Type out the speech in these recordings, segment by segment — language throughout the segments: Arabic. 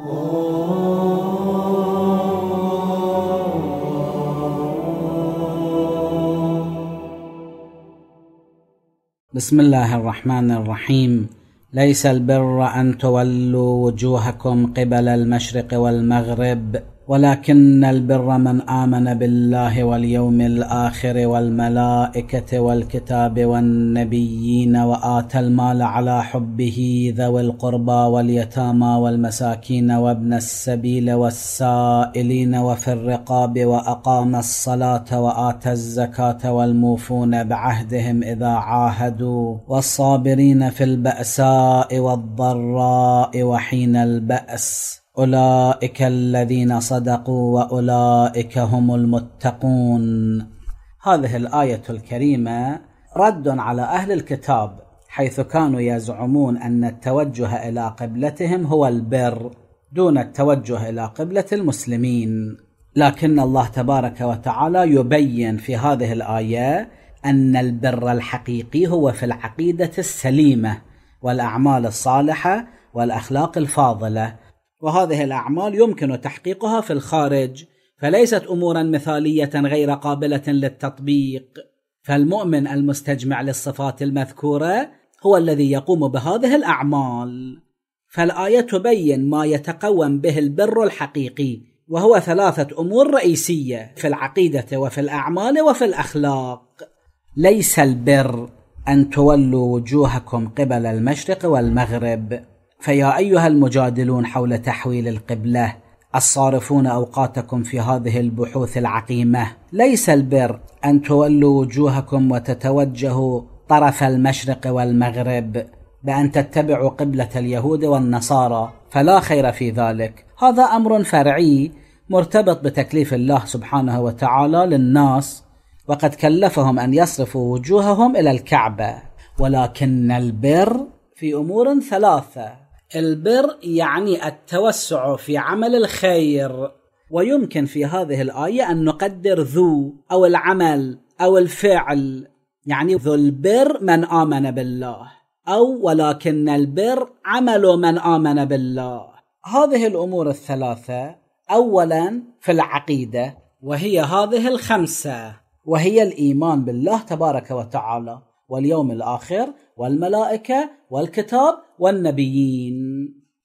بسم الله الرحمن الرحيم ليس البر ان تولوا وجوهكم قبل المشرق والمغرب ولكن البر من امن بالله واليوم الاخر والملائكه والكتاب والنبيين واتى المال على حبه ذوي القربى واليتامى والمساكين وابن السبيل والسائلين وفي الرقاب واقام الصلاه واتى الزكاه والموفون بعهدهم اذا عاهدوا والصابرين في الباساء والضراء وحين الباس اولئك الذين صدقوا واولئك هم المتقون هذه الايه الكريمه رد على اهل الكتاب حيث كانوا يزعمون ان التوجه الى قبلتهم هو البر دون التوجه الى قبله المسلمين لكن الله تبارك وتعالى يبين في هذه الايه ان البر الحقيقي هو في العقيده السليمه والاعمال الصالحه والاخلاق الفاضله وهذه الاعمال يمكن تحقيقها في الخارج فليست امورا مثاليه غير قابله للتطبيق فالمؤمن المستجمع للصفات المذكوره هو الذي يقوم بهذه الاعمال فالايه تبين ما يتقوم به البر الحقيقي وهو ثلاثه امور رئيسيه في العقيده وفي الاعمال وفي الاخلاق ليس البر ان تولوا وجوهكم قبل المشرق والمغرب فيا ايها المجادلون حول تحويل القبله الصارفون اوقاتكم في هذه البحوث العقيمه ليس البر ان تولوا وجوهكم وتتوجهوا طرف المشرق والمغرب بان تتبعوا قبله اليهود والنصارى فلا خير في ذلك هذا امر فرعي مرتبط بتكليف الله سبحانه وتعالى للناس وقد كلفهم ان يصرفوا وجوههم الى الكعبه ولكن البر في امور ثلاثه البر يعني التوسع في عمل الخير ويمكن في هذه الآية أن نقدر ذو أو العمل أو الفعل يعني ذو البر من آمن بالله أو ولكن البر عمل من آمن بالله هذه الأمور الثلاثة أولا في العقيدة وهي هذه الخمسة وهي الإيمان بالله تبارك وتعالى واليوم الآخر والملائكة والكتاب والنبيين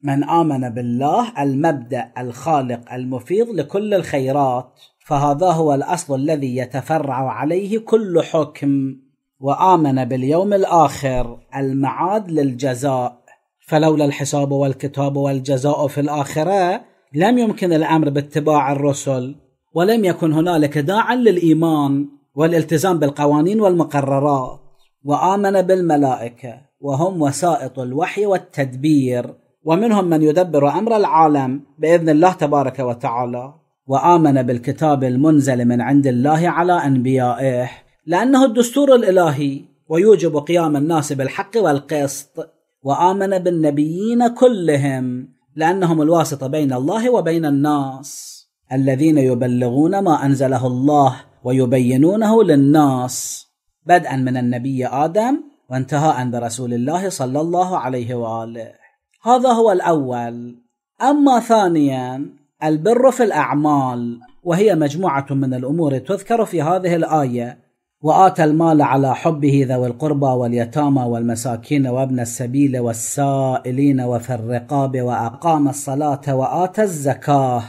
من آمن بالله المبدأ الخالق المفيض لكل الخيرات فهذا هو الأصل الذي يتفرع عليه كل حكم وآمن باليوم الآخر المعاد للجزاء فلولا الحساب والكتاب والجزاء في الآخرة لم يمكن الأمر باتباع الرسل ولم يكن هنالك داع للإيمان والالتزام بالقوانين والمقررات وامن بالملائكه وهم وسائط الوحي والتدبير ومنهم من يدبر امر العالم باذن الله تبارك وتعالى وامن بالكتاب المنزل من عند الله على انبيائه لانه الدستور الالهي ويوجب قيام الناس بالحق والقسط وامن بالنبيين كلهم لانهم الواسطه بين الله وبين الناس الذين يبلغون ما انزله الله ويبينونه للناس بدءا من النبي آدم وانتهاء برسول الله صلى الله عليه وآله هذا هو الأول أما ثانيا البر في الأعمال وهي مجموعة من الأمور تذكر في هذه الآية وآتى المال على حبه ذوي القربى واليتامى والمساكين وابن السبيل والسائلين وفي الرقاب وأقام الصلاة وآتى الزكاة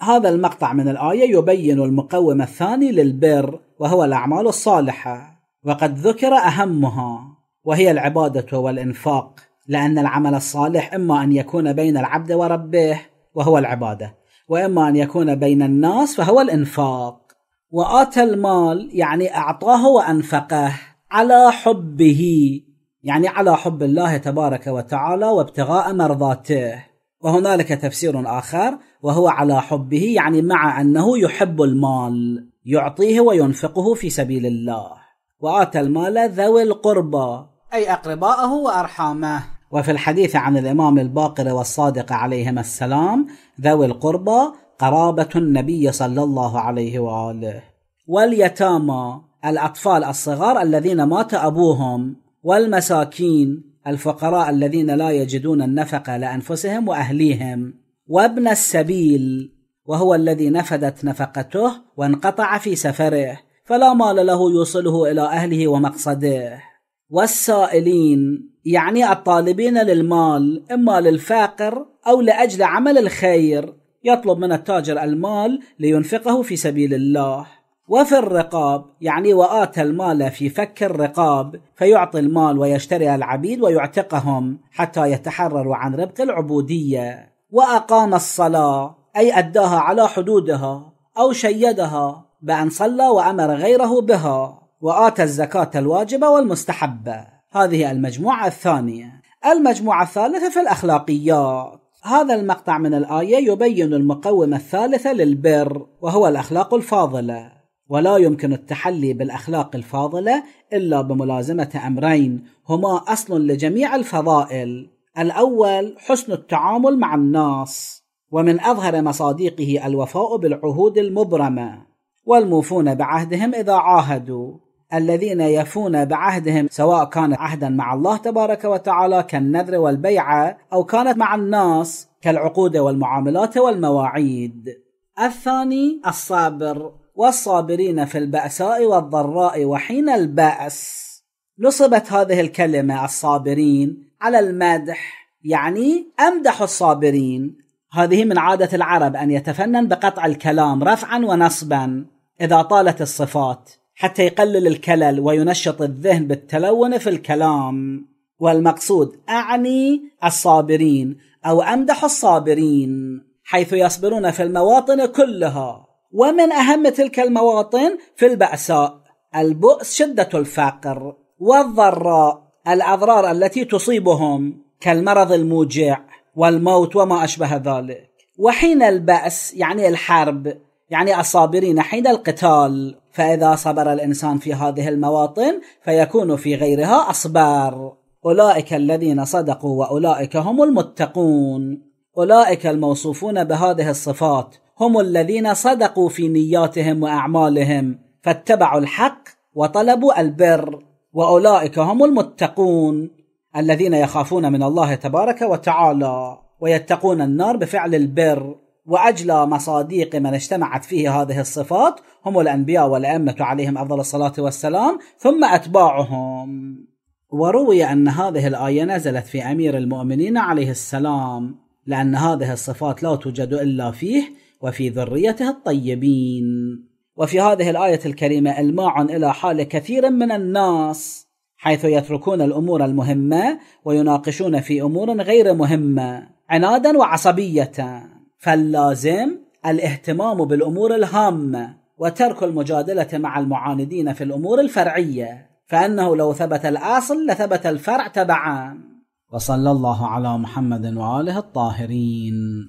هذا المقطع من الآية يبين المقوم الثاني للبر وهو الأعمال الصالحة وقد ذكر أهمها وهي العبادة والإنفاق لأن العمل الصالح إما أن يكون بين العبد وربه وهو العبادة وإما أن يكون بين الناس فهو الإنفاق وآتى المال يعني أعطاه وأنفقه على حبه يعني على حب الله تبارك وتعالى وابتغاء مرضاته وهنالك تفسير آخر وهو على حبه يعني مع أنه يحب المال يعطيه وينفقه في سبيل الله وآتى المال ذوي القربى أي أقرباءه وأرحامه وفي الحديث عن الإمام الباقر والصادق عليهما السلام ذوي القربى قرابة النبي صلى الله عليه وآله واليتامى الأطفال الصغار الذين مات أبوهم والمساكين الفقراء الذين لا يجدون النفقة لأنفسهم وأهليهم وابن السبيل وهو الذي نفدت نفقته وانقطع في سفره فلا مال له يوصله الى اهله ومقصده والسائلين يعني الطالبين للمال اما للفاقر او لاجل عمل الخير يطلب من التاجر المال لينفقه في سبيل الله وفي الرقاب يعني واتى المال في فك الرقاب فيعطي المال ويشتري العبيد ويعتقهم حتى يتحرروا عن ربق العبوديه واقام الصلاه اي اداها على حدودها او شيدها بأن صلى وأمر غيره بها وآتى الزكاة الواجبة والمستحبة هذه المجموعة الثانية المجموعة الثالثة في الأخلاقيات هذا المقطع من الآية يبين المقومة الثالثة للبر وهو الأخلاق الفاضلة ولا يمكن التحلي بالأخلاق الفاضلة إلا بملازمة أمرين هما أصل لجميع الفضائل الأول حسن التعامل مع الناس ومن أظهر مصادقه الوفاء بالعهود المبرمة والموفون بعهدهم اذا عاهدوا الذين يفون بعهدهم سواء كانت عهدا مع الله تبارك وتعالى كالنذر والبيعه او كانت مع الناس كالعقود والمعاملات والمواعيد. الثاني الصابر والصابرين في البأساء والضراء وحين البأس. نصبت هذه الكلمه الصابرين على المدح يعني امدح الصابرين هذه من عاده العرب ان يتفنن بقطع الكلام رفعا ونصبا إذا طالت الصفات حتى يقلل الكلل وينشط الذهن بالتلون في الكلام والمقصود أعني الصابرين أو أمدح الصابرين حيث يصبرون في المواطن كلها ومن أهم تلك المواطن في البأساء البؤس شدة الفقر والضراء الأضرار التي تصيبهم كالمرض الموجع والموت وما أشبه ذلك وحين البأس يعني الحرب يعني الصابرين حين القتال فإذا صبر الإنسان في هذه المواطن فيكون في غيرها أصبر أولئك الذين صدقوا وأولئك هم المتقون أولئك الموصوفون بهذه الصفات هم الذين صدقوا في نياتهم وأعمالهم فاتبعوا الحق وطلبوا البر وأولئك هم المتقون الذين يخافون من الله تبارك وتعالى ويتقون النار بفعل البر وأجلى مصاديق من اجتمعت فيه هذه الصفات هم الأنبياء والأئمة عليهم أفضل الصلاة والسلام ثم أتباعهم وروي أن هذه الآية نزلت في أمير المؤمنين عليه السلام لأن هذه الصفات لا توجد إلا فيه وفي ذريته الطيبين وفي هذه الآية الكريمة إلماع إلى حال كثير من الناس حيث يتركون الأمور المهمة ويناقشون في أمور غير مهمة عنادا وعصبية فاللازم الاهتمام بالامور الهامه وترك المجادله مع المعاندين في الامور الفرعيه فانه لو ثبت الاصل لثبت الفرع تبعا وصلى الله على محمد واله الطاهرين